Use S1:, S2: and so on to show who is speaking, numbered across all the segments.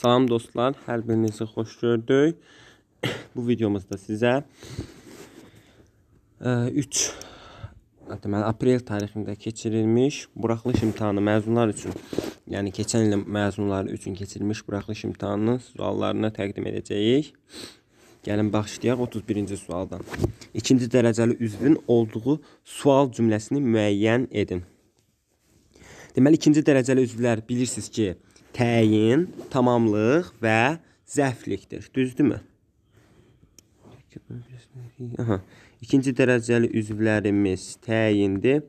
S1: Salam dostlar, hər birinizi xoş gördük. Bu videomuzda sizə 3 e, deməli aprel tarixində keçirilmiş buraxılış imtahanı məzunlar üçün, yəni keçən il məzunları üçün keçirilmiş buraxılış imtahanının suallarını təqdim edəcəyik. Gəlin başlayaq 31-ci sualdan. 2-ci dərəcəli üzvün olduğu sual cümləsini müəyyən edin. Deməli 2-ci dərəcəli üzvlər bilirsiniz ki, təyin, tamamlıq və zəflikdir. Düzdürmü? Aha. İkinci dərəcəli üzvlərimiz təyindir,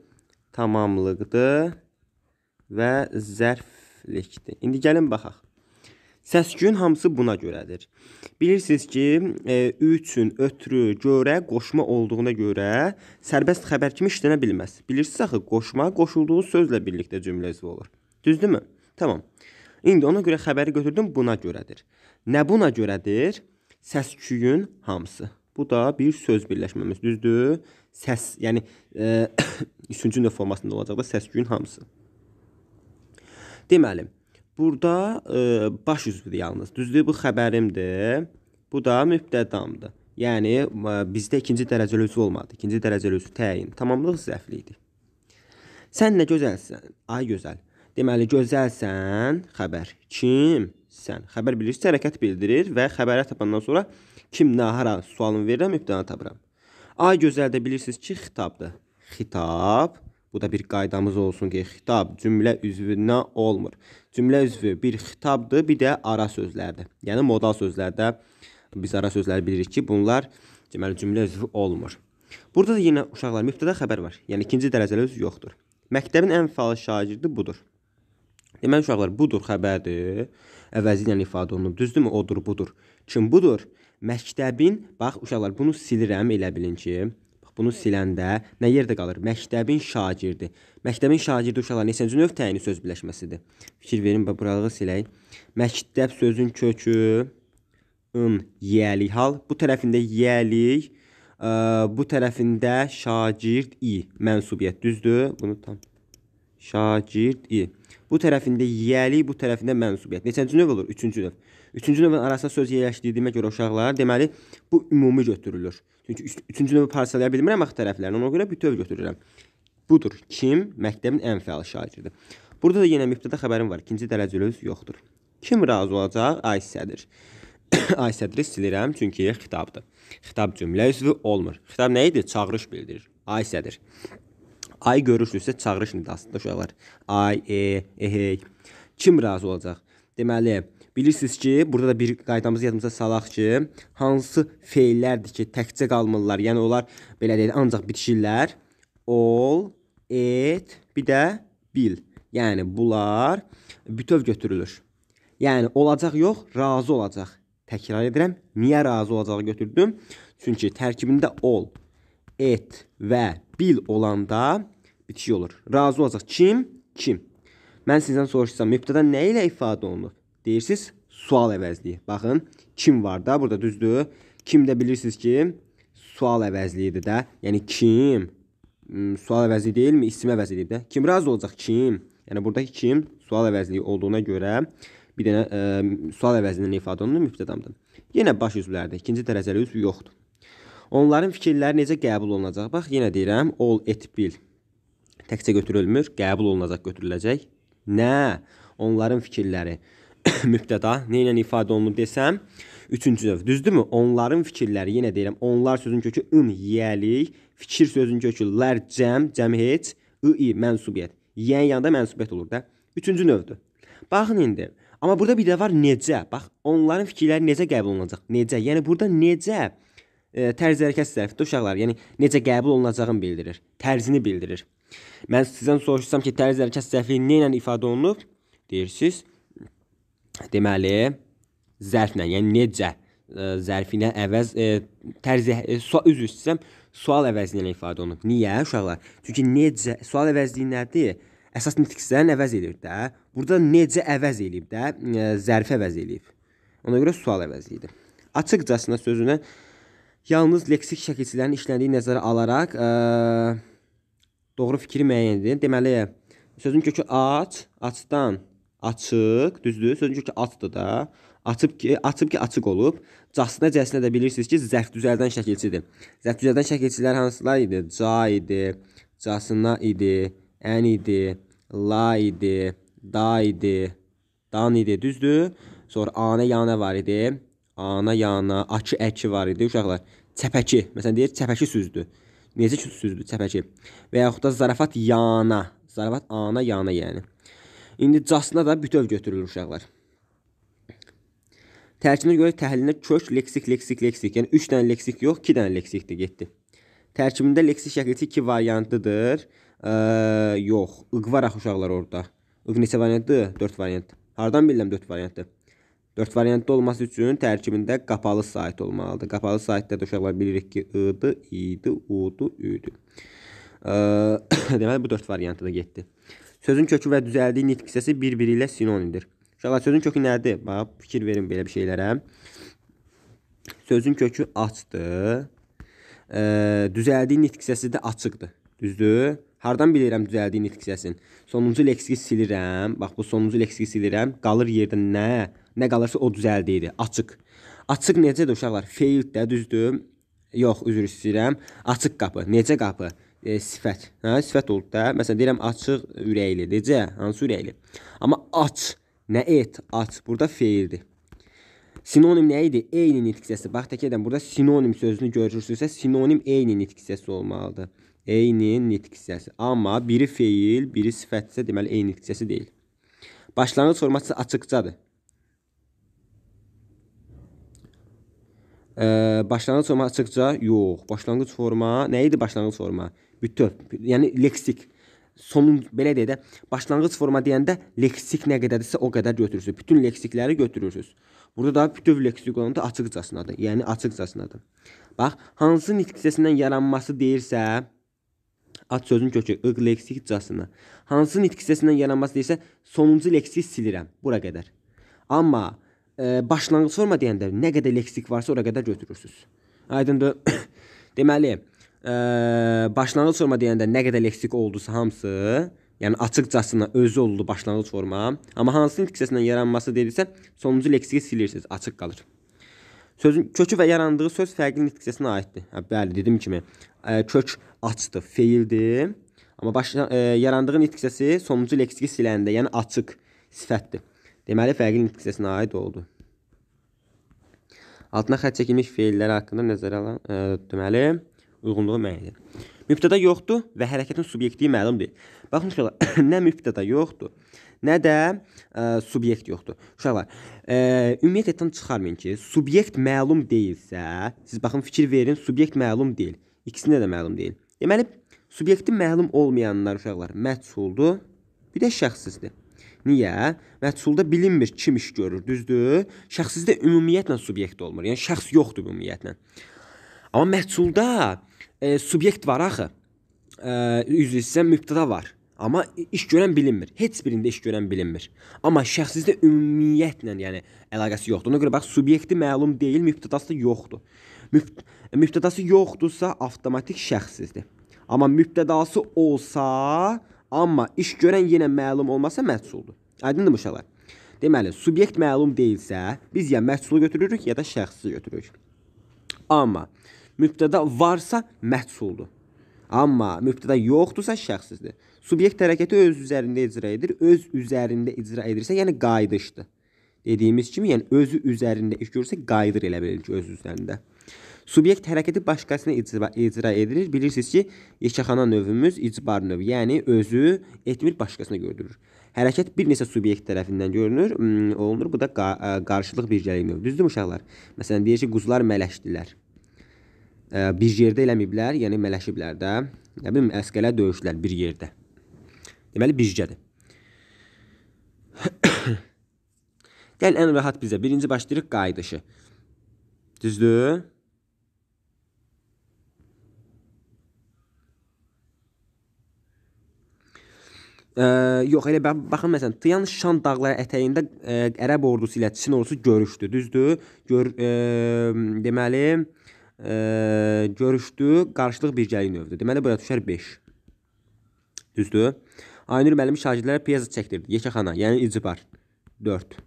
S1: tamamlıqdır və zərflikdir. İndi gəlin baxaq. Səsküyün hamısı buna görədir. Bilirsiniz ki, e, üçün, ötürü, görə, qoşma olduğuna görə sərbəst xəbər kimi işlənə bilməz. Bilirsiniz axı, qoşma qoşulduğu sözlə birlikdə cümlə üzvü olur. Düzdürmü? Tamam. İndi ona görə xəbəri götürdüm buna görədir. Nə buna görədir? Səsküyün hamısı. Bu da bir söz birləşməmiz, düzdür? Səs, yəni 3-cü e, növ formasında olacaq da səsküyün hamısı. Deməli, burada ə, e, baş üzvüdür yalnız. Düzdür? Bu xəbərimdir. Bu da mübtədamdır. Yəni ə, e, bizdə ikinci dərəcəli üzv olmadı. İkinci dərəcəli üzv təyin. Tamamlıq zəfli idi. Sən nə gözəlsən, ay gözəl. Deməli, gözəlsən xəbər. Kimsən? Xəbər bilirsə, hərəkət bildirir və xəbərə tapandan sonra kim nahara sualını verirəm, mübtədanı tapıram. Ay gözəl də bilirsiniz ki, xitabdır. Xitab. Bu da bir qaydamız olsun ki, xitab cümlə üzvünə olmur. Cümlə üzvü bir xitabdır, bir də ara sözlərdir. Yəni modal sözlərdə biz ara sözləri bilirik ki, bunlar deməli cümlə üzvü olmur. Burada da yenə uşaqlar mübtəda xəbər var. Yəni ikinci dərəcəli özü yoxdur. Məktəbin ən fəal şagirdi budur. Deməli uşaqlar, budur xəbərdir. Əvəzi e, ilə ifadə olunub, düzdürmü? Odur, budur. Kim budur? Məktəbin, bax uşaqlar, bunu silirəm elə bilin ki, bax bunu siləndə nə yerdə qalır? Məktəbin şagirdi. Məktəbin şagirdi uşaqlar neçənci növ təyini söz birləşməsidir? Fikir verin, bax buralığı silək. Məktəb sözün kökü ın yəlik hal. Bu tərəfində yəlik, ə, e, bu tərəfində şagird i mənsubiyyət düzdür? Bunu tam şagird i. Bu tərəfində yiyəlik, bu tərəfində mənsubiyyət. Neçənci növ olur? Üçüncü növ. Üçüncü növün arasında söz yerləşdirdiyimə görə uşaqlar, deməli, bu ümumi götürülür. Çünki üç, üçüncü növü parçalaya bilmirəm axı tərəflərini, ona görə bütöv götürürəm. Budur, kim məktəbin ən fəal şagirdi. Burada da yenə mübtədə xəbərim var, ikinci dərəcəli öz yoxdur. Kim razı olacaq? Aysədir. Aysədri silirəm, çünki xitabdır. Xitab cümlə üzvü olmur. Xitab nə idi? Çağırış bildirir. Aysədir. Ay görürsünüzsə çağırış nidasında uşaqlar. Ay, e, ehey. Kim razı olacaq? Deməli, bilirsiniz ki, burada da bir qaydamızı yadımıza salaq ki, hansı feillərdir ki, təkcə qalmırlar. Yəni onlar belə deyək, ancaq bitişirlər. Ol, et, bir də bil. Yəni bunlar bütöv götürülür. Yəni olacaq yox, razı olacaq. Təkrar edirəm, niyə razı olacağı götürdüm? Çünki tərkibində ol, et və bil olanda bitişik olur. Razı olacaq. Kim? Kim? Mən sizdən soruşsam, mübtədə nə ilə ifadə olunur? Deyirsiz, sual əvəzliyi. Baxın, kim var da burada düzdür? Kim də bilirsiniz ki, sual əvəzliyidir də. Yəni kim? Hmm, sual əvəzliyi deyilmi? İsim əvəzliyidir də. Kim razı olacaq? Kim? Yəni buradakı kim sual əvəzliyi olduğuna görə bir dənə ə, sual əvəzindən ifadə olunur mübtədamdan. Yenə baş üzvlərdə ikinci dərəcəli üzv yoxdur. Onların fikirləri necə qəbul olunacaq? Bax, yenə deyirəm, ol, et, bil. Təkcə götürülmür, qəbul olunacaq, götürüləcək. Nə? Onların fikirləri. mübtəda nə ilə ifadə olunur desəm, üçüncü zövq. Düzdürmü? Onların fikirləri, yenə deyirəm, onlar sözün kökü ım, yəlik, fikir sözün kökü lər, cəm, cəm heç, ı, i, mənsubiyyət. Yən yanında mənsubiyyət olur da. Üçüncü növdür. Baxın indi. Amma burada bir də var necə. Bax, onların fikirləri necə qəbul olunacaq? Necə? Yəni burada necə e, tərzi hərəkət sərfidir uşaqlar. Yəni necə qəbul olunacağını bildirir, tərzini bildirir. Mən sizdən soruşsam ki, tərzi hərəkət sərfi nə ilə ifadə olunub? Deyirsiz. Deməli, zərflə, yəni necə ə, zərfinə əvəz ə, tərzi ə, su üzr istəsəm sual əvəzi ilə ifadə olunub. Niyə uşaqlar? Çünki necə sual əvəzliyi nədir? Əsas nitqsizlərin əvəz edir də. Burada necə əvəz eləyib də? Ə, zərfi əvəz eləyib. Ona görə sual əvəzliyidir. Açıqcasına sözünə Yalnız leksik şəkilçilərin işlədiyi nəzərə alaraq ə, e, doğru fikri müəyyən edin. Deməli, sözün kökü aç, açdan açıq, düzdür? Sözün kökü açdır da. Açıb ki, açıb ki, açıq olub. Casına cəsinə də bilirsiniz ki, zərf düzəldən şəkilçidir. Zərf düzəldən şəkilçilər hansılar idi? Ca idi, casına idi, ən idi, la idi, da idi, dan idi, düzdür? Sonra anə, yanə var idi. Ana yana, akı əki var idi uşaqlar. Çəpəki, məsələn deyir çəpəki süzdü. Necə ki süzdü çəpəki. Və yaxud da zarafat yana, zarafat ana yana yəni. İndi casına da bütöv götürülür uşaqlar. Tərkibinə görə təhlilinə kök, leksik, leksik, leksik. Yəni 3 dənə leksik yox, 2 dənə leksikdir getdi. Tərkibində leksik şəkli 2 variantlıdır. E, yox, ıq var axı uşaqlar orada. Iq neçə variantdır? 4 variant. Hardan bilirəm 4 variantdır? 4 variantda olması üçün tərkibində qapalı sayt olmalıdır. Qapalı saytda da uşaqlar bilirik ki, I-dı, İ-di, U-du, Ü-dü. Deməli, bu 4 variantı da getdi. Sözün kökü və düzəldiyi nitq hissəsi bir-biri ilə sinonimdir. Uşaqlar, sözün kökü nədir? Bax, fikir verin belə bir şeylərə. Sözün kökü açdır. Düzəldiyi nitq hissəsi də açıqdır. Düzdür? Hardan bilirəm düzəldiyi nitq hissəsini? Sonuncu leksiki silirəm. Bax, bu sonuncu leksiki silirəm. Qalır yerdə nə? Nə? Nə qalarsa o düzəldi idi. Açıq. Açıq necədir uşaqlar? Failed də düzdür? Yox, üzr istəyirəm. Açıq qapı. Necə qapı? E, sifət. Hə, sifət oldu da. Məsələn deyirəm açıq ürəkli. Necə? Hansı ürəkli? Amma aç. Nə et? Aç. Burada feildir. Sinonim nə idi? Eyni nitqisəsi. Bax tək edən burada sinonim sözünü görürsünüzsə, sinonim eyni nitqisəsi olmalıdır. Eyni nitqisəsi. Amma biri feil, biri sifətsə deməli eyni nitqisəsi deyil. Başlanğıc forması açıqcadır. Ə, başlanğıc forma açıqca yox. Başlanğıc forma nə idi başlanğıc forma? Bütöv, yəni leksik. Sonun belə deyə də başlanğıc forma deyəndə leksik nə qədərdirsə o qədər götürürsüz. Bütün leksikləri götürürsüz. Burada da bütöv leksik olanda açıqcasınadır. Yəni açıqcasınadır. Bax, hansı nitq hissəsindən yaranması deyirsə, ad sözün kökü ıq leksikcasına. Hansı nitq hissəsindən yaranması deyirsə, sonuncu leksik silirəm bura qədər. Amma başlanğıc forma deyəndə nə qədər leksik varsa ora qədər götürürsüz. Aydındır? Deməli, ə, başlanğıc forma deyəndə nə qədər leksik oldusa hamısı, yəni açıqcasına özü oldu başlanğıc forma, amma hansının nəticəsindən yaranması deyilsə, sonuncu leksiki silirsiniz, açıq qalır. Sözün kökü və yarandığı söz fərqli nəticəsinə aiddir. Hə, bəli, dediyim kimi, ə, kök açdı, feildir. Amma baş ə, yarandığı nəticəsi sonuncu leksiki siləndə, yəni açıq sifətdir. Deməli, fərqli nitq hissəsinə aid oldu. Altına xətt çəkilmiş feillər haqqında nəzərə alan, ə, e, deməli, uyğunluğu müəyyən edir. Mübtəda yoxdur və hərəkətin subyekti məlum deyil. Baxın uşaqlar, nə mübtəda yoxdur, nə də ə, e, subyekt yoxdur. Uşaqlar, ə, e, ümumiyyətlə tam çıxarmayın ki, subyekt məlum deyilsə, siz baxın fikir verin, subyekt məlum deyil. İkisində də məlum deyil. Deməli, subyekti məlum olmayanlar uşaqlar məchuldur, bir də şəxsizdir. Niyə? Məhsulda bilinmir kim iş görür, düzdür? Şəxsizdə ümumiyyətlə subyekt olmur. Yəni şəxs yoxdur ümumiyyətlə. Amma məhsulda e, subyekt var axı. E, üzv isə mübtəda var. Amma iş görən bilinmir. Heç birində iş görən bilinmir. Amma şəxsizdə ümumiyyətlə, yəni əlaqəsi yoxdur. Ona görə bax subyekti məlum deyil, mübtədası yoxdur. Mübt mübtədası yoxdursa avtomatik şəxssizdir. Amma mübtədası olsa Amma iş görən yenə məlum olmasa məhsuldur. Aydındır uşaqlar? Deməli, subyekt məlum deyilsə, biz ya məhsulu götürürük, ya da şəxsi götürürük. Amma mübtəda varsa məhsuldur. Amma mübtəda yoxdursa şəxsizdir. Subyekt hərəkəti öz üzərində icra edir. Öz üzərində icra edirsə, yəni qayıdışdır. Dediyimiz kimi, yəni özü üzərində iş görsə qayıdır elə bilir ki, öz üzərində. Subyekt hərəkəti başqasına icra, icra edilir. Bilirsiniz ki, yekəxana növümüz icbar növ, yəni özü etmir, başqasına gördürür. Hərəkət bir neçə subyekt tərəfindən görünür, olunur. Bu da qa qarşılıq bircəlik növü. Düzdür uşaqlar? Məsələn, deyir ki, quzular mələşdilər. Bir yerdə eləmiblər, yəni mələşiblər də. Nə bilim, əskələ döyüşdülər bir yerdə. Deməli, bircədir. Gəlin ən rahat bizə birinci başlayırıq qayıdışı. Düzdür? Ə, yox, elə baxın məsələn, Tian Şan dağları ətəyində ə, Ərəb ordusu ilə Çin ordusu görüşdü, düzdür? Gör ə, deməli ə, görüşdü, qarşılıq birgəlik növdür. Deməli bura düşər 5. Düzdür? Aynur müəllim şagirdlərə piyasa çəkdirdi. Yekəxana, yəni icbar 4.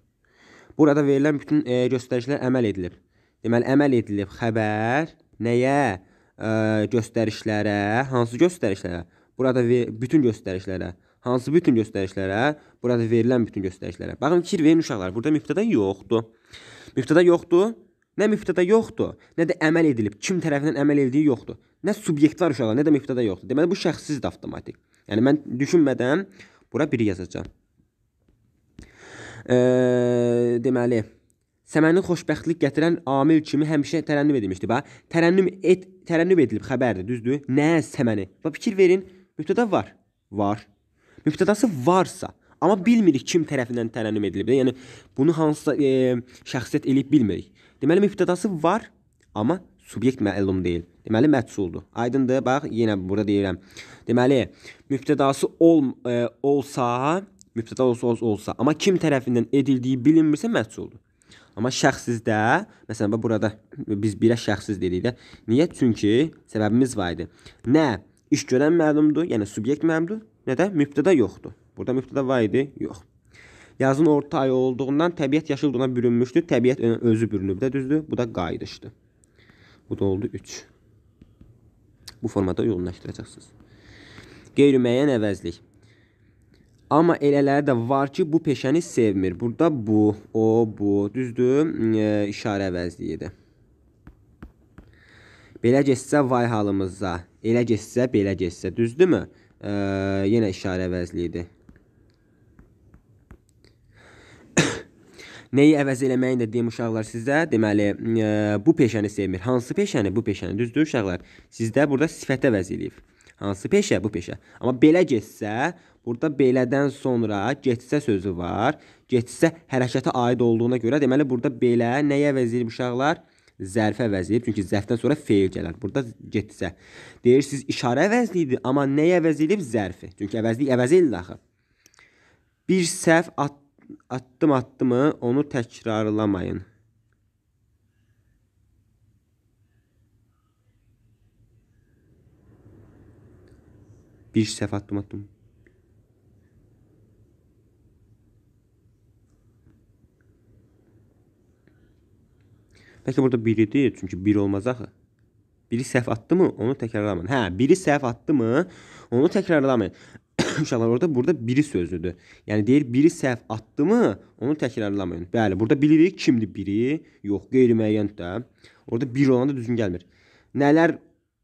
S1: Burada verilən bütün ə, göstərişlər əməl edilib. Deməli əməl edilib xəbər nəyə? Ə, göstərişlərə, hansı göstərişlərə? Burada bütün göstərişlərə Hansı bütün göstərişlərə? Burada verilən bütün göstərişlərə. Baxın, fikir verin uşaqlar. Burada mübtəda yoxdur. Mübtəda yoxdur. Nə mübtəda yoxdur, nə də əməl edilib. Kim tərəfindən əməl edildiyi yoxdur. Nə subyekt var uşaqlar, nə də mübtəda yoxdur. Deməli bu şəxssizdir avtomatik. Yəni mən düşünmədən bura 1 yazacağam. E, deməli Səməni xoşbəxtlik gətirən amil kimi həmişə tərənnüm edilmişdi. Bax, tərənnüm et tərənnüm edilib xəbərdir, düzdür? Nə səməni? Bax fikir verin, mübtəda var. Var mübtədası varsa, amma bilmirik kim tərəfindən tərənnüm edilib də. Yəni bunu hansısa e, şəxsiyyət eləyib bilmirik. Deməli mübtədası var, amma subyekt məlum deyil. Deməli məhsuldur. Aydındır? Bax, yenə burada deyirəm. Deməli mübtədası ol, e, olsa, mübtəda olsa, olsa olsa, amma kim tərəfindən edildiyi bilinmirsə məhsuldur. Amma şəxsizdə, məsələn, burada biz birə şəxsiz dedik də. Niyə? Çünki səbəbimiz var idi. Nə iş görən məlumdur, yəni subyekt məlumdur, Nədə? Mübtədə yoxdur. Burada mübtədə var idi, yox. Yazın orta ayı olduğundan təbiət yaşıl dona bürünmüşdü. Təbiət özü bürünüb də düzdür. Bu da qayıdışdı. Bu da oldu 3. Bu formada uyğunlaşdıracaqsınız. Qeyri-müəyyən əvəzlik. Amma elələri də var ki, bu peşəni sevmir. Burada bu, o, bu, düzdür, e, işarə əvəzliyidir. Belə getsə vay halımıza, elə getsə, belə getsə, düzdürmü? e, yenə işarə əvəzli idi. Nəyi əvəz eləməyin də deyim uşaqlar sizə. Deməli, e, bu peşəni sevmir. Hansı peşəni? Bu peşəni. Düzdür uşaqlar? Sizdə burada sifət əvəz eləyib. Hansı peşə? Bu peşə. Amma belə getsə, burada belədən sonra getsə sözü var. Getsə hərəkətə aid olduğuna görə, deməli burada belə nəyə əvəz eləyib uşaqlar? E, zərfə əvəzləyib. Çünki zərfdən sonra feil gələr. Burada getsə. Deyirsiniz işarə əvəzli idi, amma nəyə əvəz edib zərfi? Çünki əvəzlik əvəz edilir axı. Bir səhv at, addım atdımı, onu təkrarlamayın. Bir səhv addım atdım. Bəlkə burada biridir, çünki bir olmaz axı. Biri səhv atdımı, onu təkrarlamayın. Hə, biri səhv atdımı, onu təkrarlamayın. Uşaqlar orada burada biri sözüdür. Yəni deyir biri səhv atdımı, onu təkrarlamayın. Bəli, burada bilirik kimdir biri, yox, qeyri-müəyyəndir də. Orada bir olanda düzgün gəlmir. Nələr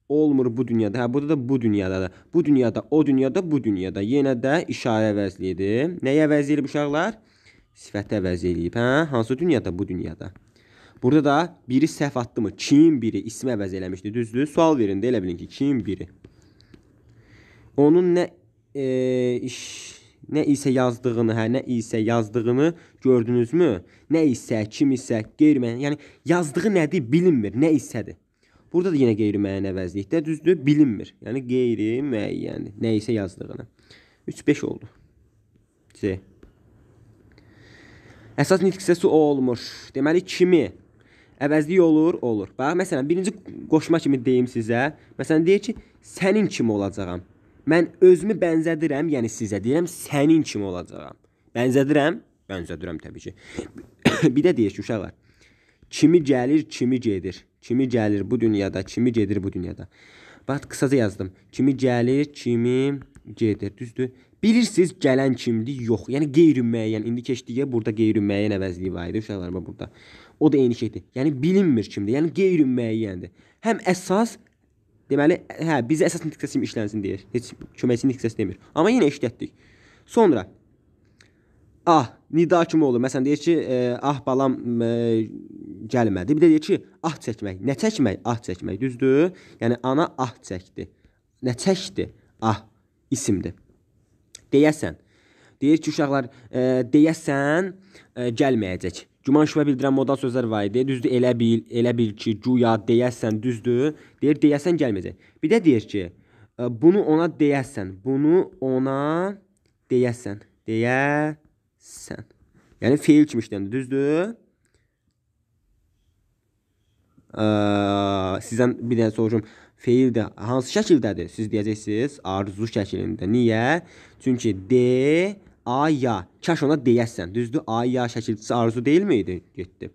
S1: olmur bu dünyada. Hə, burada da bu dünyadadır. Bu dünyada, o dünyada, bu dünyada. Yenə də işarə əvəzliyidir. Nəyə əvəz edib uşaqlar? Sifətə əvəz edib. Hə, hansı dünyada? Bu dünyada. Burada da biri səhv atdımı? Kim biri ismi əvəz eləmişdi, düzdür? Sual verində elə bilin ki, kim biri? Onun nə e, iş nə isə yazdığını, hə, nə isə yazdığını gördünüzmü? Nə isə, kim isə, qeyri-məna, yəni yazdığı nədir bilinmir, nə isədir. Burada da yenə qeyri-məna əvəzlikdə düzdür, bilinmir. Yəni qeyri-müəyyəndir, yəni nə isə yazdığını. 3-5 oldu. C. Əsas nitq hissəsi o olmuş. Deməli kimi Əvəzlik olur, olur. Bax, məsələn, birinci qoşma kimi deyim sizə. Məsələn, deyir ki, sənin kimi olacağam. Mən özümü bənzədirəm, yəni sizə deyirəm, sənin kimi olacağam. Bənzədirəm, bənzədirəm təbii ki. bir də deyir ki, uşaqlar, kimi gəlir, kimi gedir. Kimi gəlir bu dünyada, kimi gedir bu dünyada. Bax, qısaca yazdım. Kimi gəlir, kimi gedir, düzdür? Bilirsiniz gələn kimdir? Yox. Yəni qeyri-müəyyən. İndi keçdiyə burada qeyri-müəyyən əvəzliyi var idi uşaqlar burada o da eyni şeydir. Yəni bilinmir kimdir. Yəni qeyri-müəyyəndir. Həm əsas deməli, hə, bizə əsas nitqəsi işlənsin deyir. Heç köməkçi nitqəsi demir. Amma yenə işlətdik. Sonra ah, nida kimi olur. Məsələn deyir ki, e, ah balam e, gəlmədi. Bir də deyir ki, ah çəkmək. Nə çəkmək? Ah çəkmək, düzdür? Yəni ana ah çəkdi. Nə çəkdi? Ah isimdir. Deyəsən. Deyir ki, uşaqlar, e, deyəsən e, gəlməyəcək. Güman şübhə bildirən modal sözlər var idi. Düzdür, elə bil, elə bil ki, guya, deyəsən, düzdür. Deyir, deyəsən gəlməyəcək. Bir də deyir ki, e, bunu ona deyəsən, bunu ona deyəsən, deyəsən. Yəni feil kimi işləyəndə, düzdür? E, sizdən bir dənə soruşum. Feildə hansı şəkildədir? Siz deyəcəksiniz arzu şəklində. Niyə? Çünki D de Ay ya, kaş ona deyəsən, düzdür? Ay ya şəkilçisi arzu deyilmi idi? Getdi.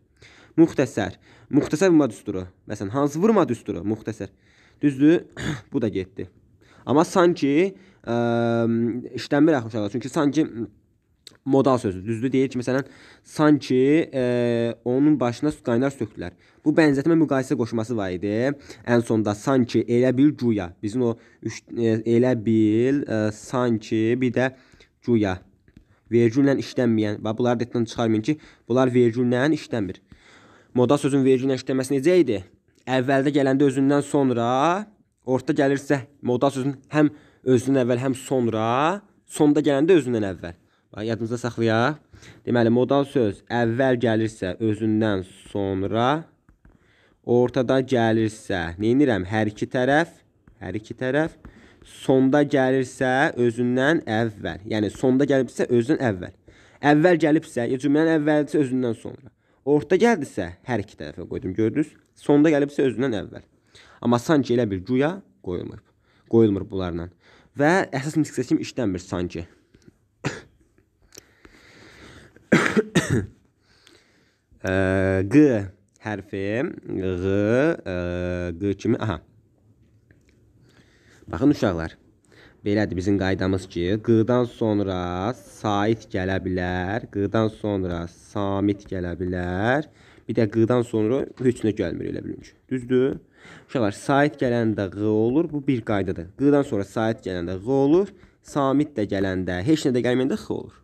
S1: Muxtəsər. Muxtəsər vurma düsturu. Məsələn, hansı vurma düsturu? Muxtəsər. Düzdür? Bu da getdi. Amma sanki ə, işləmir axı uşaqlar. Çünki sanki modal sözü. Düzdür deyir ki, məsələn, sanki e, onun başına qaynar sökdülər. Bu bənzətmə müqayisə qoşması var idi. Ən sonda sanki, elə bil, guya. Bizim o üç, e, elə bil, e, sanki, bir də guya vergüllə işlənməyən və bunları diqqətdən çıxarmayın ki, bunlar vergüllə işlənmir. Moda sözün vergüllə işlənməsi necə idi? Əvvəldə gələndə özündən sonra, orta gəlirsə moda sözün həm özündən əvvəl, həm sonra, sonda gələndə özündən əvvəl. Bax, yadınızda saxlayaq. Deməli, modal söz əvvəl gəlirsə özündən sonra, ortada gəlirsə, nə edirəm? Hər iki tərəf, hər iki tərəf sonda gəlirsə özündən əvvəl. Yəni sonda gəlibsə özündən əvvəl. Əvvəl gəlibsə, ya cümlənin əvvəlcisi özündən sonra. Orta gəldisə hər iki tərəfə qoydum, gördünüz? Sonda gəlibsə özündən əvvəl. Amma sanki elə bir guya qoyulmur. Qoyulmur bunlarla. Və əsas nitq seçim işlənmir sanki. ə, g hərfi, g, ə, g kimi, aha. Baxın uşaqlar. Belədir bizim qaydamız ki, q-dan sonra sait gələ bilər, q-dan sonra samit gələ bilər. Bir də q-dan sonra heç nə gəlmir elə bilin ki. Düzdür? Uşaqlar, sait gələndə q olur, bu bir qaydadır. Q-dan sonra sait gələndə q olur, samit də gələndə, heç nə də gəlməyəndə x olur.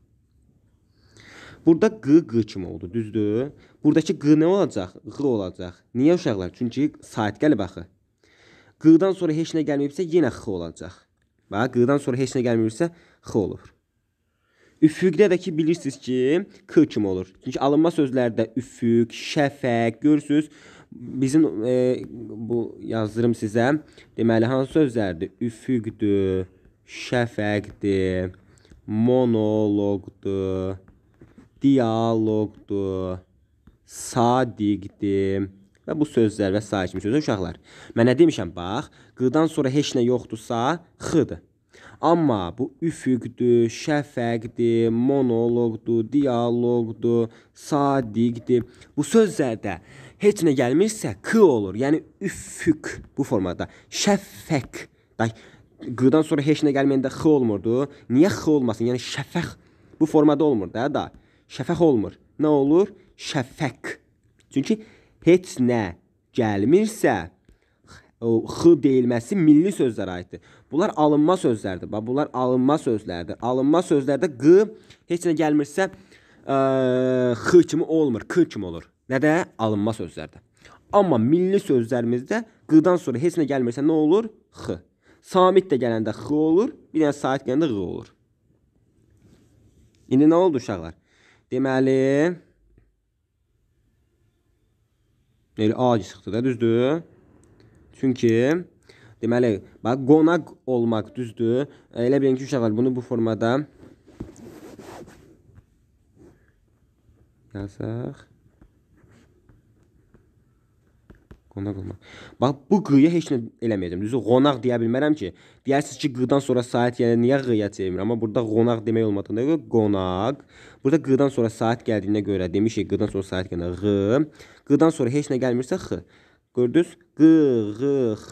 S1: Burada q q kimi oldu, düzdür? Buradakı q nə olacaq? Q olacaq. Niyə uşaqlar? Çünki sait gəlib axı. Q-dan sonra heç nə gəlməyibsə, yenə x olacaq. Bax, Q-dan sonra heç nə gəlməyibsə, x olur. Üfüqdə də ki, bilirsiniz ki, k kim olur. Çünki alınma sözlərdə üfüq, şəfəq, görürsüz, bizim e, bu yazdırım sizə, deməli, hansı sözlərdir? Üfüqdür, şəfəqdir, monoloqdur, dialoqdur, sadiqdir, Və bu sözlər və sair kimi sözlər uşaqlar. Mən nə demişəm bax, qıdan sonra heç nə yoxdursa x-dır. Amma bu üfüqdür, şəfəqdir, monoloqdur, dialoqdur, sadiqdir. Bu sözlərdə heç nə gəlmirsə k olur. Yəni üfüq bu formada. Şəfəq. Bax, qdan sonra heç nə gəlməyəndə x olmurdu. Niyə x olmasın? Yəni şəfəq bu formada olmur da da. Şəfəq olmur. Nə olur? Şəfəq. Çünki heç nə gəlmirsə x deyilməsi milli sözlərə aiddir. Bunlar alınma sözlərdir. Bax bunlar alınma sözlərdir. Alınma sözlərdə q heç nə gəlmirsə ə, x kimi olmur, k kimi olur. Nədə? Alınma sözlərdə. Amma milli sözlərimizdə q-dan sonra heç nə gəlmirsə nə olur? x. Samit də gələndə x olur, bir dənə saat gələndə q olur. İndi nə oldu uşaqlar? Deməli, Elə A çıxdı da, düzdür? Çünki deməli, bax qonaq olmaq düzdür. Elə bilin ki, uşaqlar bunu bu formada yazaq. Qonaq olmaq. Bax bu qıya heç nə eləməyəcəm. Düzdür? Qonaq deyə bilmərəm ki. Deyərsiniz ki, qıdan sonra saat yəni niyə qıya çevirmir? Amma burada qonaq demək olmadığına görə qonaq. Burada qıdan sonra saat gəldiyinə görə demişik, qıdan sonra saat gəlinə q. Qıdan sonra heç nə gəlmirsə x. Gördünüz? Q, q, x.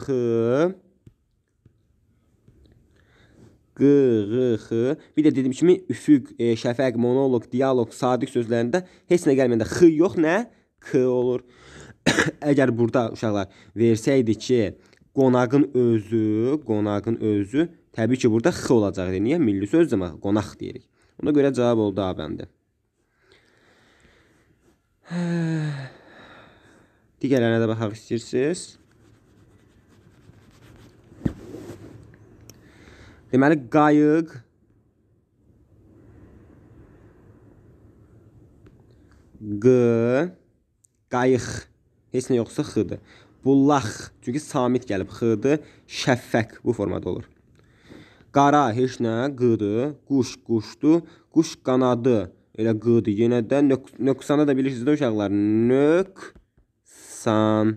S1: q, q, x. Bir də dediyim kimi üfüq, e, şəfəq, monoloq, dialoq, sadiq sözlərində heç nə gəlməyəndə x yox, nə? K olur. əgər burada uşaqlar versəydi ki, qonağın özü, qonağın özü təbii ki, burada x olacaqdı. Niyə? Milli söz demək, qonaq deyirik. Ona görə cavab oldu A bəndi. Digərlərinə də baxaq istəyirsiniz. Deməli, qayıq Q qayıq heç nə yoxsa x-dır. Bullaq, çünki samit gəlib x-dır, şəffəq bu formada olur. Qara heç nə q-dır, quş quşdur, quş qanadı elə q-dır. Yenə də nök, nöqsanı da bilirsiniz də uşaqlar. Nöqsan.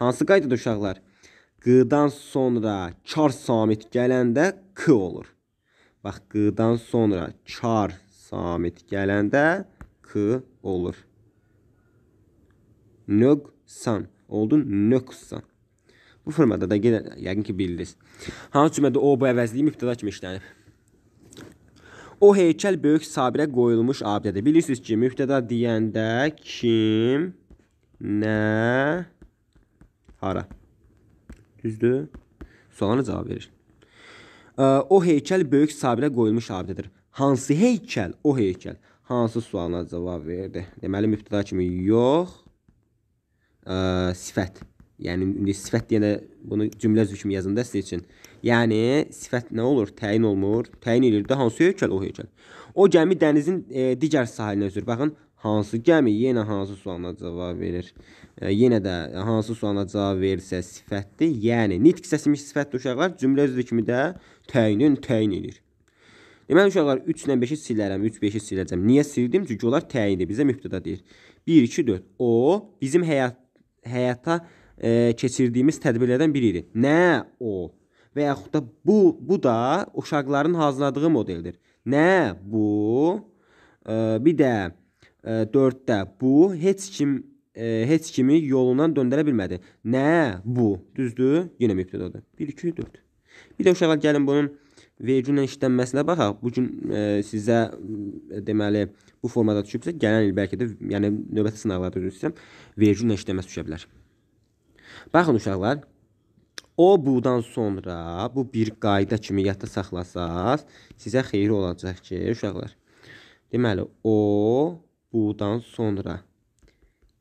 S1: Hansı qaydada uşaqlar? Q-dan sonra çar samit gələndə k olur. Bax q-dan sonra çar samit gələndə k olur. Nöq san. Oldun nöqsan. Bu formada da yenə yəqin ki bildiniz. Hansı cümlədə o bu əvəzliyi mübtəda kimi işlənib? O heykəl böyük Sabirə qoyulmuş abidədir. Bilirsiniz ki, mübtəda deyəndə kim, nə, hara? Düzdür? Sualına cavab verir. O heykəl böyük Sabirə qoyulmuş abidədir. Hansı heykəl? O heykəl. Hansı sualına cavab verdi? Deməli mübtəda kimi yox, ə, e, sifət. Yəni indi sifət deyəndə bunu cümlə kimi yazın da sizin üçün. Yəni sifət nə olur? Təyin olunur. Təyin edilir də hansı heykəl o heykəl. O gəmi dənizin e, digər sahilinə üzür. Baxın, hansı gəmi yenə hansı sualına cavab verir? E, yenə də hansı sualına cavab verirsə sifətdir. Yəni nitq səsmiş sifətdir uşaqlar. Cümlə üzvü kimi də təyinin təyin edir. Deməli uşaqlar 3 ilə 5-i silərəm, 3-5-i siləcəm. Niyə sildim? Çünki onlar təyindir. Bizə mübtəda deyir. 1 2 4. O bizim həyat həyata e, keçirdiyimiz tədbirlərdən biridir. Nə o? Və yaxud da bu bu da uşaqların hazırladığı modeldir. Nə bu? E, bir də e, 4-də bu heç kim e, heç kimi yolundan döndərə bilmədi. Nə bu? Düzdür? Yenə mübtədadır. 1 2 4. Bir də uşaqlar gəlin bunun vergi ilə işlənməsinə baxaq. Bu gün e, sizə e, deməli bu formada düşübsə, gələn il bəlkə də, yəni növbəti sınaqlarda düşsəm, vergi ilə işlənməsi düşə bilər. Baxın uşaqlar, o budan sonra bu bir qayda kimi yadda saxlasaz, sizə xeyir olacaq ki, uşaqlar. Deməli, o budan sonra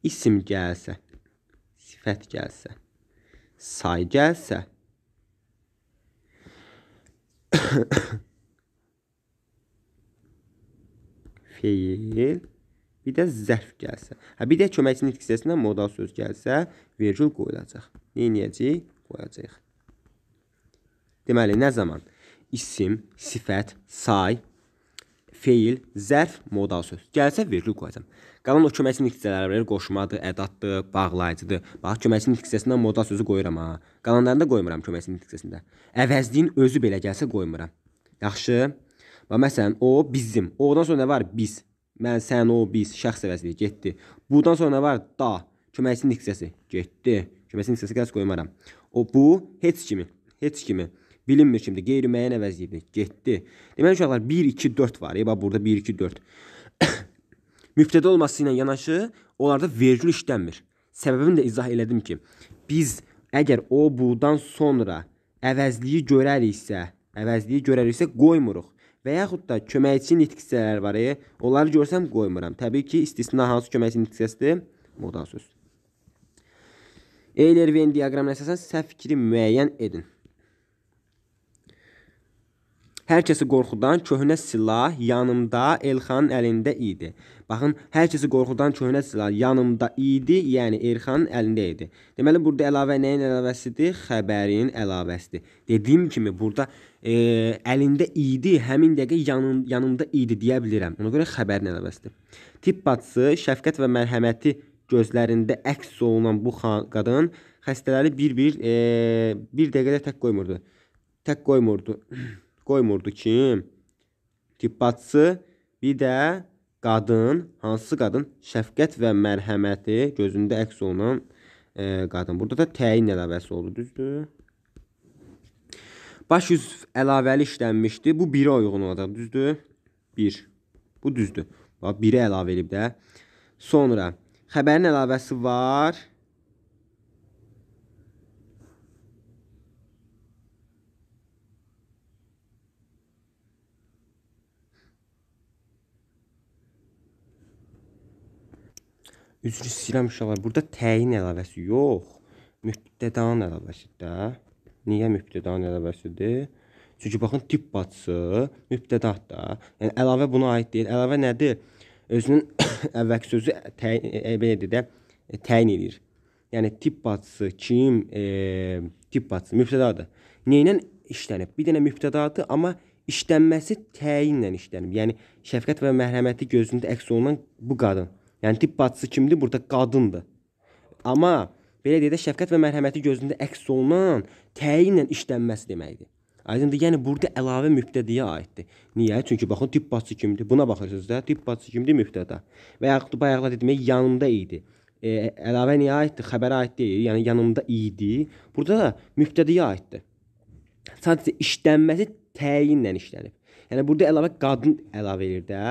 S1: isim gəlsə, sifət gəlsə, say gəlsə, feil bir də zərf gəlsə. Hə, bir də köməkçinin hissəsinə modal söz gəlsə, vergül qoyulacaq. Neyinəyəcəyik? Qoyacaq. Deməli, nə zaman? İsim, sifət, say, feil, zərf, modal söz. Gəlsə, vergül qoyacam. Qalan o köməkçi nitqisələri qoşmadır, ədatdır, bağlayıcıdır. Bax köməkçi nitqisəsində modal sözü qoyuram ha. Qalanlarını da qoymuram köməkçi nitqisəsində. Əvəzliyin özü belə gəlsə qoymuram. Yaxşı? Və məsələn o bizim. O'dan sonra nə var? Biz. Mən, sən, o, biz şəxs əvəzliyi getdi. Budan sonra nə var? Da. Köməkçi nitqisəsi getdi. Köməkçi nitqisəsi qəs qoymaram. O bu heç kimi, heç kimi bilinmir kimdir. Qeyri-müəyyən əvəzliyidir. Getdi. Deməli uşaqlar 1 2 4 var. Ya bax burada 1 2 4 müftədə olması ilə yanaşı onlarda vergül işlənmir. Səbəbini də izah elədim ki, biz əgər o budan sonra əvəzliyi görəriksə, əvəzliyi görəriksə qoymuruq. Və yaxud da köməkçi nitqisələr var, e, onları görsəm qoymuram. Təbii ki, istisna hansı köməkçi nitqisəsidir? Modal söz. Eyler-Venn diaqramına əsasən səhv fikri müəyyən edin. Hər kəsi qorxudan köhnə silah yanımda Elxanın əlində idi. Baxın, hər kəsi qorxudan köhnə silah yanımda idi, yəni Elxanın əlində idi. Deməli burada əlavə nəyin əlavəsidir? Xəbərin əlavəsidir. Dediyim kimi burada e, əlində idi, həmin dəqiqə yanım, yanımda idi deyə bilirəm. Ona görə xəbərin əlavəsidir. Tibb bacısı şəfqət və mərhəməti gözlərində əks olunan bu qadın xəstələri bir-bir e, bir dəqiqədə tək qoymurdu. Tək qoymurdu. qoymurdu ki, tibbatçı bir də qadın, hansı qadın şəfqət və mərhəməti gözündə əks olunan e, qadın. Burada da təyin əlavəsi olur, düzdür? Baş üzv əlavəli işlənmişdi. Bu 1-ə uyğun olacaq, düzdür? 1. Bu düzdür. Bax 1-i əlavə elib də. Sonra xəbərin əlavəsi var. Üzr istəyirəm uşaqlar, burada təyin əlavəsi yox, mübtədanın əlavəsidir də. Niyə mübtədanın əlavəsidir? Çünki baxın tip bacısı mübtədadır da. Yəni əlavə buna aid deyil. Əlavə nədir? Özünün əvvəlki sözü təyin e, e belə deyə e, təyin edir. Yəni tip bacısı kim, e, tip bacısı mübtədadır. Nəyinlə işlənib? Bir dənə mübtədadır, amma işlənməsi təyinlə işlənib. Yəni şəfqət və mərhəməti gözündə əks olunan bu qadın Yəni tibb bacısı kimdir? Burada qadındır. Amma belə deyə də şəfqət və mərhəməti gözündə əks olunan təyinlə işlənməsi deməkdir. Aydındır? Yəni burada əlavə mübtədiyə aiddir. Niyə? Çünki baxın tibb bacısı kimdir? Buna baxırsınız da, tibb bacısı kimdir mübtəda. Və yaxud da bayaqla dedim, yanımda idi. E, əlavə niyə aiddir? Xəbərə aid deyil. Yəni yanımda idi. Burada da mübtədiyə aiddir. Sadəcə işlənməsi təyinlə işlənib. Yəni burada əlavə qadın əlavə edir də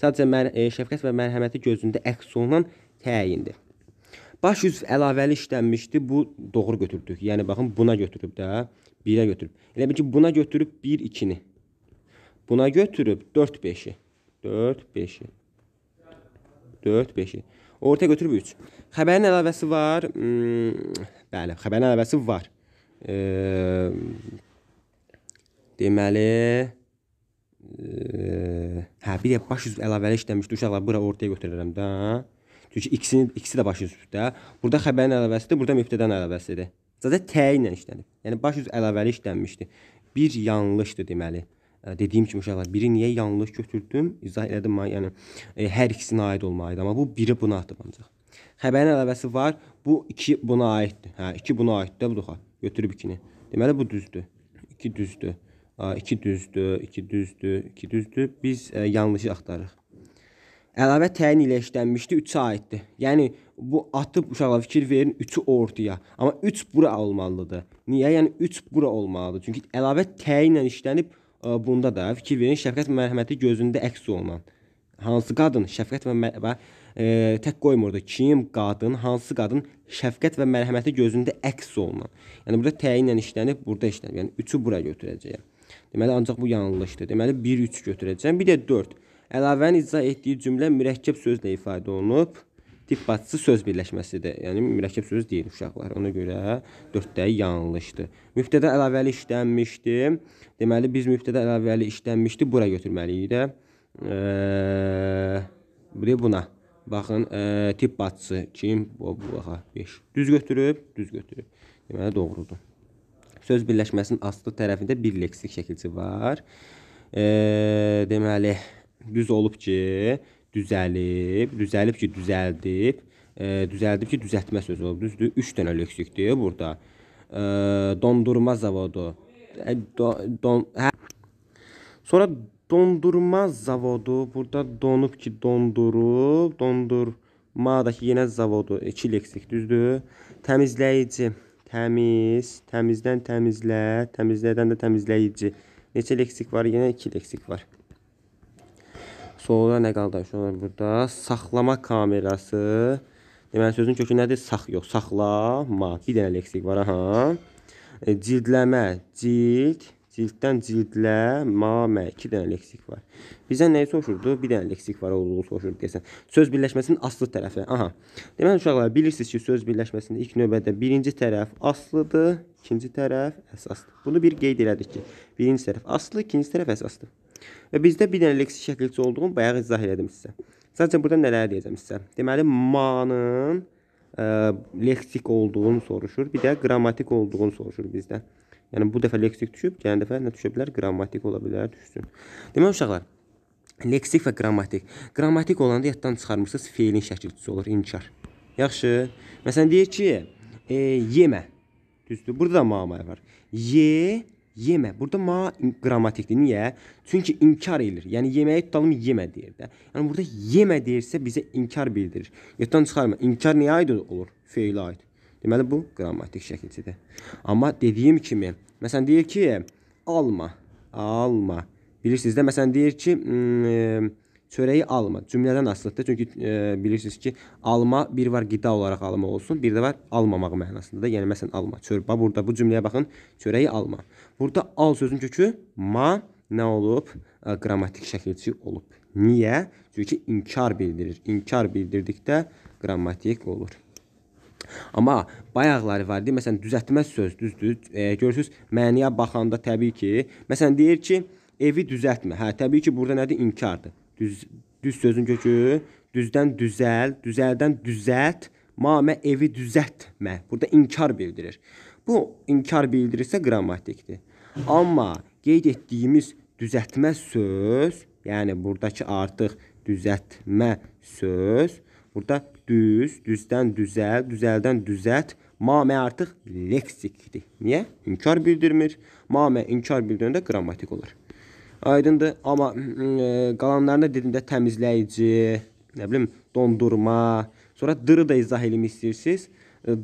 S1: sadəcə mən, e, şəfqət və mərhəməti gözündə əks olunan təyindir. Baş üzv əlavəli işlənmişdi. Bu doğru götürdük. Yəni baxın buna götürüb də, 1-ə götürüb. Elə bil ki buna götürüb 1 2-ni. Buna götürüb 4 5-i. 4 5-i. 4 5-i. Orta götürüb 3. Xəbərin əlavəsi var. Hmm, bəli, xəbərin əlavəsi var. E, deməli e, hə, bir də baş üzv əlavəli işləmişdi. Uşaqlar bura ortaya götürürəm də. Çünki ikisini ikisi də baş üzvdə. Burada xəbərin əlavəsidir, burada mübtədən əlavəsidir. Sadəcə təyin ilə işlənib. Yəni baş üzv əlavəli işlənmişdi. Bir yanlışdır deməli. Ə, dediyim kimi uşaqlar, biri niyə yanlış götürdüm? İzah elədim mən, yəni e, hər ikisinə aid olmalı idi, amma bu biri buna aiddir ancaq. Xəbərin əlavəsi var. Bu 2 buna aiddir. Hə, 2 buna aiddir buduqa. Götürüb 2-ni. Deməli bu düzdür. 2 düzdür. 2 düzdür, 2 düzdür, 2 düzdür. Biz ə, e, yanlışı axtarırıq. Əlavə təyin ilə işlənmişdi 3-ə aiddir. Yəni bu atıb uşaqlar fikir verin 3-ü ortaya. Amma 3 bura olmalıdır. Niyə? Yəni 3 bura olmalıdır. Çünki əlavə təyin ilə işlənib ə, e, bunda da fikir verin şəfqət və mərhəməti gözündə əks olunan. Hansı qadın şəfqət və və e, tək qoymurdu. Kim qadın, hansı qadın şəfqət və mərhəməti gözündə əks olunan. Yəni burada təyin ilə işlənib, burada işlənib. Yəni üçü bura götürəcəyəm. Deməli ancaq bu yanlışdır. Deməli 1 3 götürəcəm. Bir də 4. Əlavənin icra etdiyi cümlə mürəkkəb sözlə ifadə olunub. Dipbatçı söz birləşməsidir. Yəni mürəkkəb söz deyil uşaqlar. Ona görə 4-də yanlışdır. Mübtədə əlavəli işlənmişdi. Deməli biz mübtədə əlavəli işlənmişdi. Bura götürməliyik də. Eee, bu buna. Baxın, e, tibb bacısı kim? Bu, bu baxa 5. Düz götürüb, düz götürüb. Deməli doğrudur söz birləşməsinin astı tərəfində bir leksik şəkilçi var. E, deməli, düz olub ki, düzəlib, düzəlib ki, düzəldib, e, düzəldib ki, düzəltmə sözü olub. Düzdür, 3 dənə leksikdir burada. E, dondurma zavodu. E, don, don, hə. Sonra dondurma zavodu burada donub ki, dondurub, dondurmadakı yenə zavodu 2 leksik düzdür. Təmizləyici Təmiz, təmizdən təmizlə, təmizlədən də təmizləyici. Neçə leksik var? Yenə 2 leksik var. Sonra nə qaldı arkadaşlar burada? Saxlama kamerası. Deməli sözün kökü nədir? Sax yox, saxlama. Bir dənə leksik var, aha. E, cildləmə, cild Cilddən cildlə mamə iki dənə leksik var. Bizə nəyi soruşurdu? Bir dənə leksik var, olduğu soruşurdu desən. Söz birləşməsinin aslı tərəfi. Aha. Deməli uşaqlar bilirsiniz ki, söz birləşməsində ilk növbədə birinci tərəf aslıdır, ikinci tərəf əsasdır. Bunu bir qeyd elədik ki, birinci tərəf aslı, ikinci tərəf əsasdır. Və bizdə bir dənə leksik şəkilçi olduğunu bayaq izah elədim sizə. Sadəcə burada nələr deyəcəm sizə? Deməli manın ə, e, leksik olduğunu soruşur, bir də qrammatik olduğunu soruşur bizdə. Yəni bu dəfə leksik düşüb, gələn dəfə nə düşə bilər? Qrammatik ola bilər, düşsün. Deməli uşaqlar, leksik və qrammatik. Qrammatik olanda yaddan çıxarmırsınız, feilin şəkilçisi olur, inkar. Yaxşı. Məsələn deyək ki, e, yemə. Düzdür? Burada da ma-ma var. Ye, yemə. Burada ma qrammatikdir. Niyə? Çünki inkar eləyir. Yəni yeməyə tutalım yemə deyir də. Yəni burada yemə deyirsə bizə inkar bildirir. Yaddan çıxarma. İnkar nəyə aid olur? Feilə aid. Deməli bu qrammatik şəkilcidir. Amma dediyim kimi, məsələn deyir ki, alma, alma. Bilirsiniz də məsələn deyir ki, çörəyi alma. Cümlədən asılıdır. Çünki e, bilirsiniz ki, alma bir var qida olaraq alma olsun, bir də var almamaq mənasında da. Yəni məsələn alma, çorba burada bu cümləyə baxın, çörəyi alma. Burada al sözün kökü ma nə olub? E, qrammatik şəkilçi olub. Niyə? Çünki inkar bildirir. İnkar bildirdikdə qrammatik olur. Amma bayaqları var idi. Məsələn, düzəltmə söz, düzdür? E, görürsüz, məniyə baxanda təbii ki, məsələn deyir ki, evi düzəltmə. Hə, təbii ki, burada nədir? İnkardır. Düz düz sözün kökü düzdən düzəl, düzəldən düzəlt, mamə evi düzəltmə. Burada inkar bildirir. Bu inkar bildirirsə qrammatikdir. Amma qeyd etdiyimiz düzəltmə söz, yəni burdakı artıq düzəltmə söz burada düz, düzdən düzəl, düzəldən düzət, mamə artıq leksikdir. Niyə? İnkar bildirmir. Mamə inkar bildirəndə qrammatik olur. Aydındır. Amma ə, qalanlarını dedimdə təmizləyici, nə bilim, dondurma, sonra dırı da izah eləmək istəyirsiniz.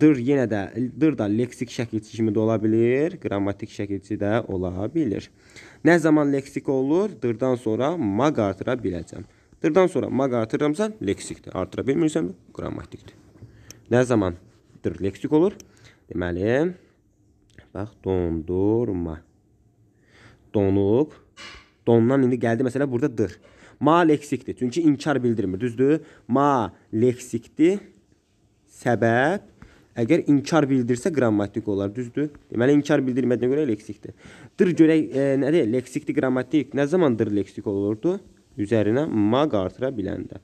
S1: Dır yenə də dır da leksik şəkilçi kimi də ola bilər, qrammatik şəkilçi də ola bilər. Nə zaman leksik olur? Dırdan sonra ma artıra biləcəm. Dırdan sonra maq artırıramsa leksikdir. Artıra bilmirsən, qrammatikdir. Nə zaman dır leksik olur? Deməli, bax, dondurma. Donub, dondan indi gəldi məsələ burada dır. Ma leksikdir. Çünki inkar bildirmir, düzdür? Ma leksikdir. Səbəb Əgər inkar bildirsə qrammatik olar, düzdür? Deməli inkar bildirmədiyinə görə leksikdir. Dır görək e, nədir? Leksikdir, qrammatik. Nə zamandır leksik olurdu? üzərinə maq artıra biləndə.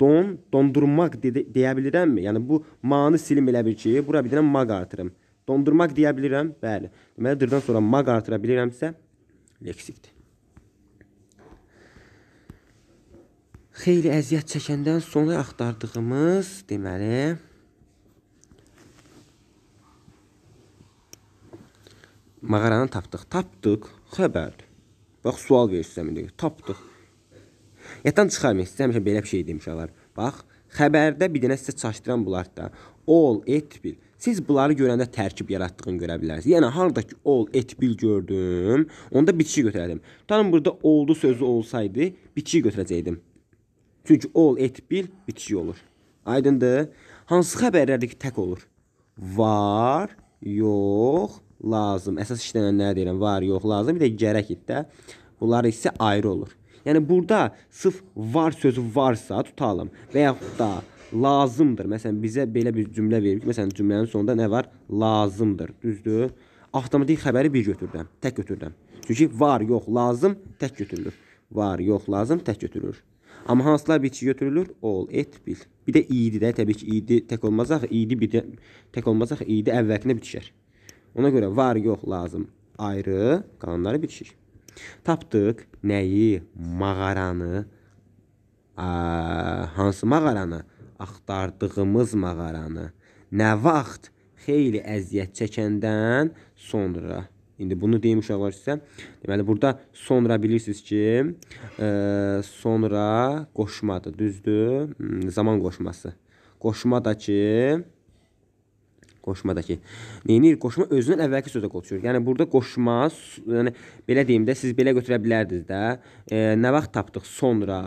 S1: Don, dondurmaq de deyə bilirəmmi? Yəni bu ma-nı silim elə bil ki, bura bir dənə maq artırım. Dondurmaq deyə bilirəm? Bəli. Deməli dırdan sonra maq artıra bilirəmsə leksikdir. Xeyli əziyyət çəkəndən sonra axtardığımız, deməli, mağaranı tapdıq. Tapdıq xəbərdir. Bax sual verir sizə indi. Tapdıq. Yaddan çıxarmayın, sizə həmişə belə bir şey demişələr. Bax, xəbərdə bir dənə sizə çaşdıran bunlar da. Ol, et, bil. Siz bunları görəndə tərkib yaratdığını görə bilərsiniz. Yəni harda ki ol, et, bil gördüm, onda bitişi götürərdim. Tutalım burada oldu sözü olsaydı, bitişi götürəcəydim. Çünki ol, et, bil bitişi olur. Aydındır? Hansı xəbərlərdir ki tək olur? Var, yox, lazım. Əsas işlənənləri deyirəm. Var, yox, lazım. Bir də gərək itdə. Bunlar isə ayrı olur. Yəni burada sırf var sözü varsa tutalım və yaxud da lazımdır. Məsələn bizə belə bir cümlə verib ki, məsələn cümlənin sonunda nə var? Lazımdır. Düzdür? Avtomatik xəbəri bir götürürəm, tək götürürəm. Çünki var, yox, lazım tək götürülür. Var, yox, lazım tək götürülür. Amma hansılar bitki götürülür? Ol, et, bil. Bir də idi də təbii ki, idi tək olmaz axı, idi bir də tək olmaz axı, idi əvvəlkinə bitişər. Ona görə var, yox, lazım ayrı, qalanları bitişir. Tapdıq nəyi? Mağaranı. A, hansı mağaranı? Axtardığımız mağaranı. Nə vaxt? Xeyli əziyyət çəkəndən sonra. İndi bunu deyim uşaqlar sizə. Deməli burada sonra bilirsiniz ki, e, sonra qoşmadır, düzdür? Zaman qoşması. Qoşma da ki, Qoşmadakı. Neyinir? Qoşma özündən əvvəlki sözə qoşur. Yəni burada qoşma, yəni belə deyim də, siz belə götürə bilərdiniz də. E, nə vaxt tapdıq sonra,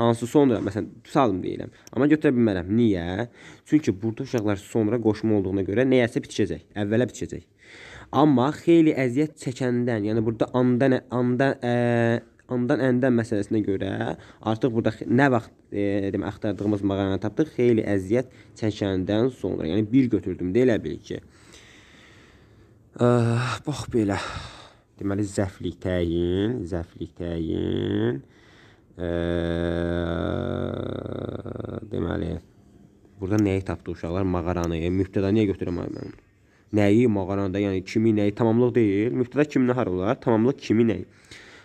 S1: hansı sonra? Məsələn, tutalım deyirəm. Amma götürə bilmərəm. Niyə? Çünki burada uşaqlar sonra qoşma olduğuna görə nəyəsə bitişəcək. Əvvələ bitişəcək. Amma xeyli əziyyət çəkəndən, yəni burada anda nə, anda ə, e, Ondan əndəm məsələsinə görə artıq burada nə vaxt e, demə axtardığımız mağaranı tapdıq, xeyli əziyyət çəkəndən sonra, yəni bir götürdüm də elə bil ki. Ə, ah, bax belə. Deməli zəflik təyin, zəflik təyin. Ə, e, deməli burada nəyi tapdı uşaqlar? Mağaranı. E, mübtəda niyə götürəm ay mən? Nəyi mağaranda, yəni kimi nəyi tamamlıq deyil. Mübtəda kimin hara olar? Tamamlıq kimi nəyi?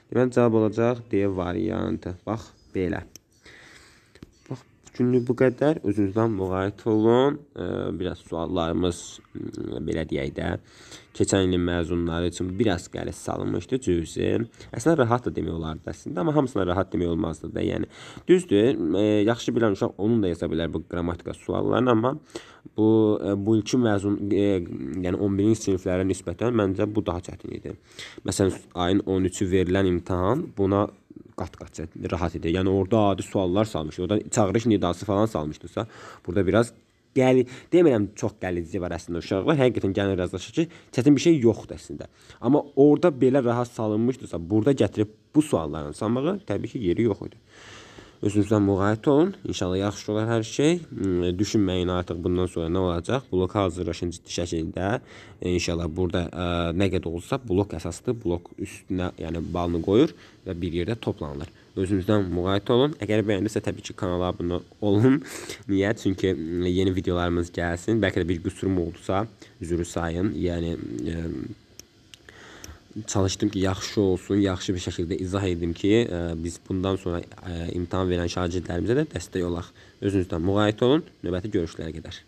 S1: Deməli cavab olacaq D variantı. Bax belə. Bax günlük bu qədər. Özünüzdən müğayət olun. Biraz suallarımız hmm, belə deyək də keçən ilin məzunları üçün biraz qəliz salınmışdı cüzi. Əslində rahat da demək olardı əslində, amma hamısına rahat demək olmazdı da. Yəni düzdür, e, yaxşı bilən uşaq onun da yaza bilər bu qrammatika suallarını, amma Bu e, bu ilki məzun, e, yəni 11-ci siniflərə nisbətən məncə bu daha çətin idi. Məsələn, ayın 13-ü verilən imtahan buna qat-qat rahat idi. Yəni orada adi suallar salmışdı. Orada çağırış nidası falan salmışdısa, burada biraz gəli demirəm çox gəlici var əslində uşaqlar. Həqiqətən gəlin razılaşır ki, çətin bir şey yoxdur əslində. Amma orada belə rahat salınmışdısa, burada gətirib bu sualları salmağa təbii ki, yeri yox idi. Özünüzdən müğayət olun. İnşallah yaxşı olar hər şey. Hmm, düşünməyin artıq bundan sonra nə olacaq. Bloka hazırlaşın ciddi şəkildə. E, inşallah burada ə, e, nə qədər olsa blok əsaslı blok üstünə, yəni balını qoyur və bir yerdə toplanılır. Özünüzdən müğayət olun. Əgər bəyəndirsə təbii ki, kanala abunə olun. Niyə? Çünki hmm, yeni videolarımız gəlsin. Bəlkə də bir qüsurum oldusa üzrü sayın. Yəni ə, e, çalışdım ki, yaxşı olsun, yaxşı bir şəkildə izah edim ki, ə, e, biz bundan sonra ə, e, imtahan verən şagirdlərimizə də dəstək olaq. Özünüzdən müğayət olun. Növbəti görüşlərə qədər.